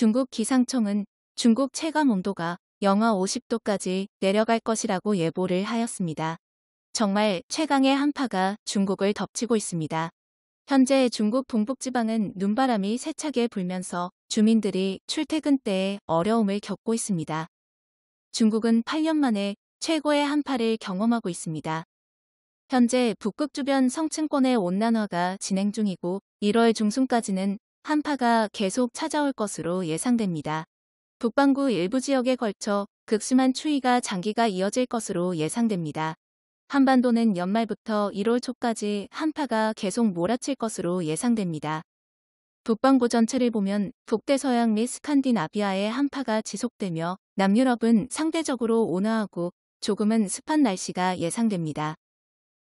중국 기상청은 중국 체감 온도가 영하 50도까지 내려갈 것이라고 예보를 하였습니다. 정말 최강의 한파가 중국을 덮치고 있습니다. 현재 중국 동북지방은 눈바람이 세차게 불면서 주민들이 출퇴근 때에 어려움을 겪고 있습니다. 중국은 8년 만에 최고의 한파를 경험하고 있습니다. 현재 북극 주변 성층권의 온난화가 진행 중이고 1월 중순까지는 한파가 계속 찾아올 것으로 예상됩니다. 북반구 일부 지역에 걸쳐 극심한 추위가 장기가 이어질 것으로 예상됩니다. 한반도는 연말부터 1월 초까지 한파가 계속 몰아칠 것으로 예상됩니다. 북반구 전체를 보면 북대서양 및 스칸디나비아의 한파가 지속되며 남유럽은 상대적으로 온화하고 조금은 습한 날씨가 예상됩니다.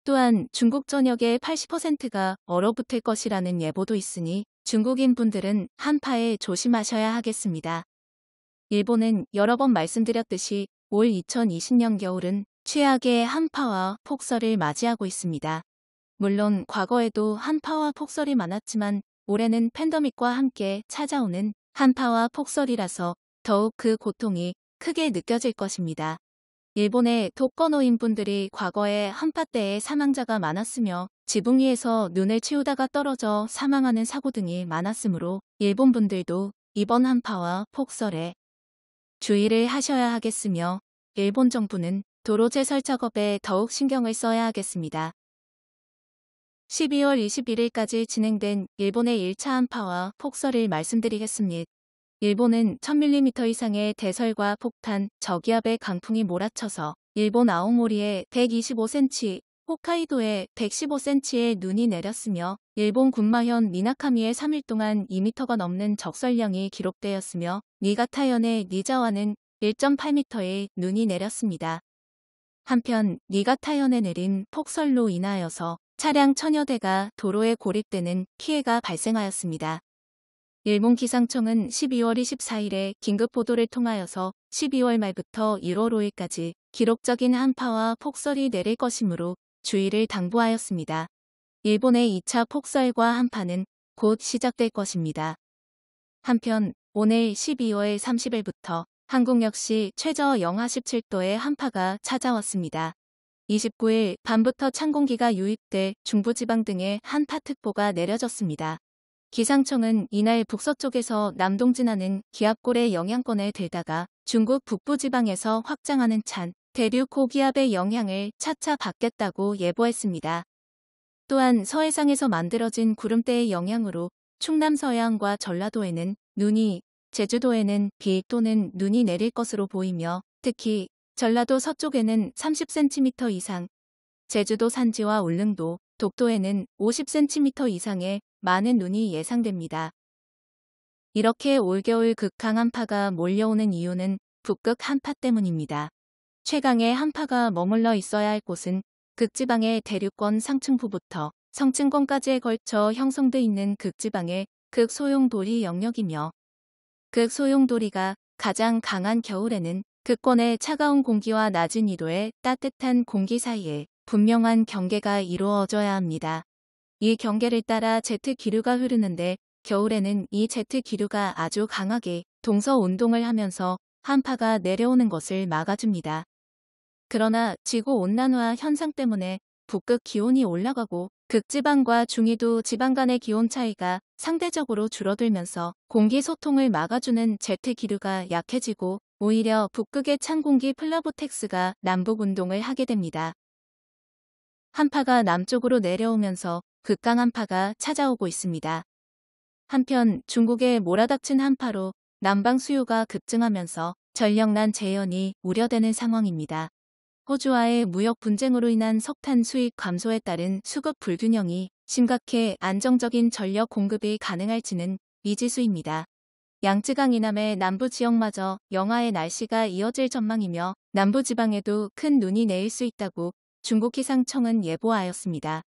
또한 중국 전역의 80%가 얼어붙을 것이라는 예보도 있으니 중국인 분들은 한파에 조심하셔야 하겠습니다. 일본은 여러 번 말씀드렸듯이 올 2020년 겨울은 최악의 한파와 폭설을 맞이하고 있습니다. 물론 과거에도 한파와 폭설이 많았지만 올해는 팬더믹과 함께 찾아오는 한파와 폭설이라서 더욱 그 고통이 크게 느껴질 것입니다. 일본의 독거노인분들이 과거에 한파 때에 사망자가 많았으며 지붕 위에서 눈을 치우다가 떨어져 사망하는 사고 등이 많았으므로 일본분들도 이번 한파와 폭설에 주의를 하셔야 하겠으며 일본 정부는 도로 재설 작업에 더욱 신경을 써야 하겠습니다. 12월 21일까지 진행된 일본의 1차 한파와 폭설을 말씀드리겠습니다. 일본은 1000mm 이상의 대설과 폭탄, 저기압의 강풍이 몰아쳐서 일본 아오모리에 125cm, 홋카이도에 115cm의 눈이 내렸으며 일본 군마현 미나카미에 3일 동안 2m가 넘는 적설량이 기록되었으며 니가타현의 니자와는 1.8m의 눈이 내렸습니다. 한편 니가타현에 내린 폭설로 인하여서 차량 천여 대가 도로에 고립되는 피해가 발생하였습니다. 일본 기상청은 12월 24일에 긴급 보도를 통하여서 12월 말부터 1월 5일까지 기록적인 한파와 폭설이 내릴 것이므로 주의를 당부하였습니다. 일본의 2차 폭설과 한파는 곧 시작될 것입니다. 한편 오늘 12월 30일부터 한국 역시 최저 영하 17도의 한파가 찾아왔습니다. 29일 밤부터 찬 공기가 유입돼 중부지방 등에 한파특보가 내려졌습니다. 기상청은 이날 북서쪽에서 남동 진하는 기압골의 영향권에 들다가 중국 북부지방에서 확장하는 찬 대륙 고기압의 영향을 차차 받겠다고 예보했습니다. 또한 서해상에서 만들어진 구름대의 영향으로 충남 서해안과 전라도에는 눈이, 제주도에는 비 또는 눈이 내릴 것으로 보이며 특히 전라도 서쪽에는 30cm 이상, 제주도 산지와 울릉도, 독도에는 50cm 이상의 많은 눈이 예상됩니다. 이렇게 올겨울 극강 한파가 몰려오는 이유는 북극 한파 때문입니다. 최강의 한파가 머물러 있어야 할 곳은 극지방의 대륙권 상층부부터 성층권까지에 걸쳐 형성돼 있는 극지방의 극소용돌이 영역이며 극소용돌이가 가장 강한 겨울에는 극권의 차가운 공기와 낮은 이도의 따뜻한 공기 사이에 분명한 경계가 이루어져야 합니다. 이 경계를 따라 제트 기류가 흐르는데 겨울에는 이 제트 기류가 아주 강하게 동서 운동을 하면서 한파가 내려오는 것을 막아줍니다. 그러나 지구 온난화 현상 때문에 북극 기온이 올라가고 극지방과 중위도 지방 간의 기온 차이가 상대적으로 줄어들면서 공기 소통을 막아주는 제트 기류가 약해지고 오히려 북극의 찬 공기 플라보텍스가 남북 운동을 하게 됩니다. 한파가 남쪽으로 내려오면서 극강 한파가 찾아오고 있습니다. 한편 중국의 몰아닥친 한파로 난방 수요가 급증하면서 전력난 재현이 우려되는 상황입니다. 호주와의 무역 분쟁으로 인한 석탄 수입 감소에 따른 수급 불균형이 심각해 안정적인 전력 공급이 가능할지는 미지수입니다. 양쯔강 이남의 남부 지역마저 영하의 날씨가 이어질 전망이며 남부 지방에도 큰 눈이 내일수 있다고 중국 기상청은 예보하였습니다.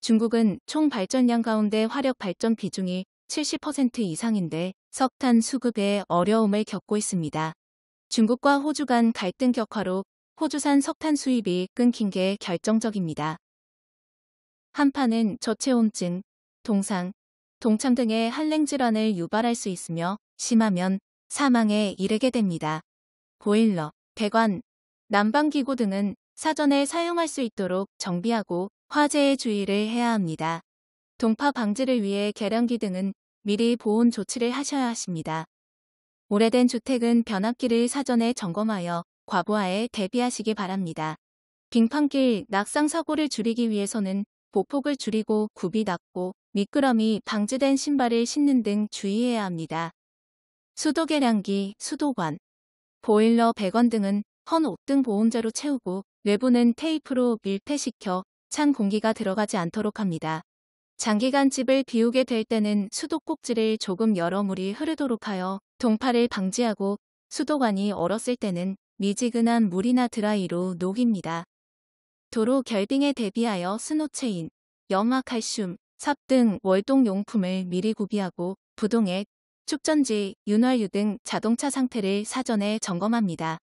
중국은 총 발전량 가운데 화력 발전 비중이 70% 이상인데 석탄 수급에 어려움을 겪고 있습니다. 중국과 호주 간 갈등 격화로 호주산 석탄 수입이 끊긴 게 결정적입니다. 한파는 저체온증, 동상, 동참 등의 한랭 질환을 유발할 수 있으며 심하면 사망에 이르게 됩니다. 보일러, 배관, 난방기구 등은 사전에 사용할 수 있도록 정비하고 화재에 주의를 해야 합니다. 동파 방지를 위해 계량기 등은 미리 보온 조치를 하셔야 하십니다. 오래된 주택은 변압기를 사전에 점검하여 과부하에 대비하시기 바랍니다. 빙판길 낙상 사고를 줄이기 위해서는 보폭을 줄이고 굽이 낮고 미끄럼이 방지된 신발을 신는 등 주의해야 합니다. 수도계량기, 수도관, 보일러 배원 등은 헌 옷 등보온자로 채우고 외부는 테이프로 밀폐시켜 찬 공기가 들어가지 않도록 합니다. 장기간 집을 비우게 될 때는 수도꼭지를 조금 열어 물이 흐르도록 하여 동파를 방지하고 수도관이 얼었을 때는 미지근한 물이나 드라이로 녹입니다. 도로 결빙에 대비하여 스노체인, 염화 칼슘, 삽 등 월동용품을 미리 구비하고 부동액, 축전지, 윤활유 등 자동차 상태를 사전에 점검합니다.